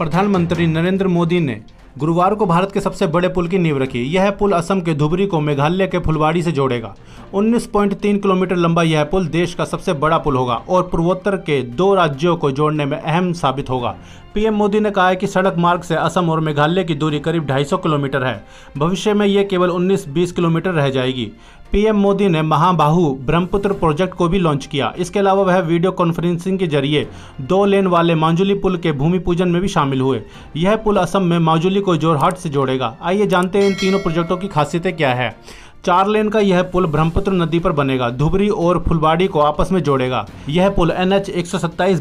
प्रधानमंत्री नरेंद्र मोदी ने गुरुवार को भारत के सबसे बड़े पुल की नींव रखी यह पुल असम के धुबरी को मेघालय के फुलवाड़ी से जोड़ेगा 19.3 किलोमीटर लंबा यह पुल देश का सबसे बड़ा पुल होगा और पूर्वोत्तर के दो राज्यों को जोड़ने में अहम साबित होगा पीएम मोदी ने कहा है कि सड़क मार्ग से असम और मेघालय की दूरी करीब 250 किलोमीटर है भविष्य में ये केवल 19-20 किलोमीटर रह जाएगी पीएम मोदी ने महाबाहु ब्रह्मपुत्र प्रोजेक्ट को भी लॉन्च किया इसके अलावा वह वीडियो कॉन्फ्रेंसिंग के जरिए दो लेन वाले मांजुली पुल के भूमि पूजन में भी शामिल हुए यह पुल असम में माजुली को जोरहाट से जोड़ेगा आइए जानते हैं इन तीनों प्रोजेक्टों की खासियतें क्या है चार लेन का यह पुल ब्रह्मपुत्र नदी पर बनेगा धुबरी और फुलबाड़ी को आपस में जोड़ेगा यह पुल एन एच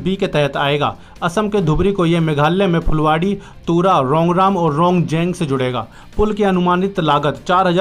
बी के तहत आएगा असम के धुबरी को यह मेघालय में फुलवाड़ी तूरा रोंगराम और रोंगजेंग से जुड़ेगा पुल की अनुमानित लागत चार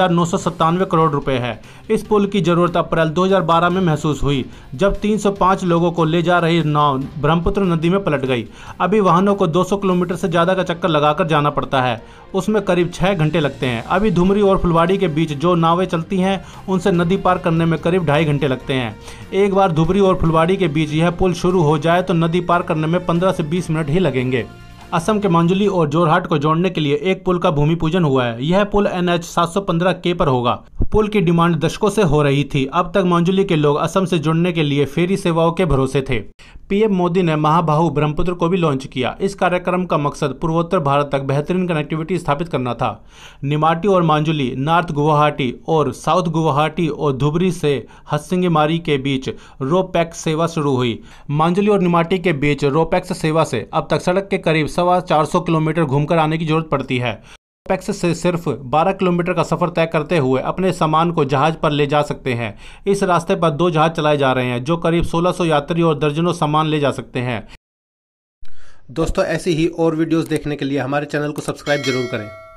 करोड़ रुपए है इस पुल की जरूरत अप्रैल 2012 में महसूस हुई जब 305 लोगों को ले जा रही नाव ब्रह्मपुत्र नदी में पलट गई अभी वाहनों को 200 किलोमीटर से ज़्यादा का चक्कर लगाकर जाना पड़ता है उसमें करीब छह घंटे लगते हैं अभी धुमरी और फुलवाड़ी के बीच जो नावें चलती हैं उनसे नदी पार करने में करीब ढाई घंटे लगते हैं एक बार धुबरी और फुलवाड़ी के बीच यह पुल शुरू हो जाए तो नदी पार करने में पंद्रह से बीस मिनट ही लगेंगे असम के मांजुली और जोरहाट को जोड़ने के लिए एक पुल का भूमि पूजन हुआ है यह पुल एन एच के पर होगा पुल की डिमांड दशकों से हो रही थी अब तक मांजुली के लोग असम से जुड़ने के लिए फेरी सेवाओं के भरोसे थे पीएम मोदी ने महाबाहु ब्रह्मपुत्र को भी लॉन्च किया इस कार्यक्रम का मकसद पूर्वोत्तर भारत तक बेहतरीन कनेक्टिविटी स्थापित करना था निमाटी और मांजुली नॉर्थ गुवाहाटी और साउथ गुवाहाटी और धुबरी से हसिंगमारी के बीच रोपैक्स सेवा शुरू हुई मांजुली और निमाटी के बीच रोपैक्स सेवा से अब तक सड़क के करीब सवा चार किलोमीटर घूमकर आने की जरूरत पड़ती है स्पेक्स से सिर्फ 12 किलोमीटर का सफ़र तय करते हुए अपने सामान को जहाज़ पर ले जा सकते हैं इस रास्ते पर दो जहाज़ चलाए जा रहे हैं जो करीब 1600 यात्री और दर्जनों सामान ले जा सकते हैं दोस्तों ऐसी ही और वीडियोस देखने के लिए हमारे चैनल को सब्सक्राइब जरूर करें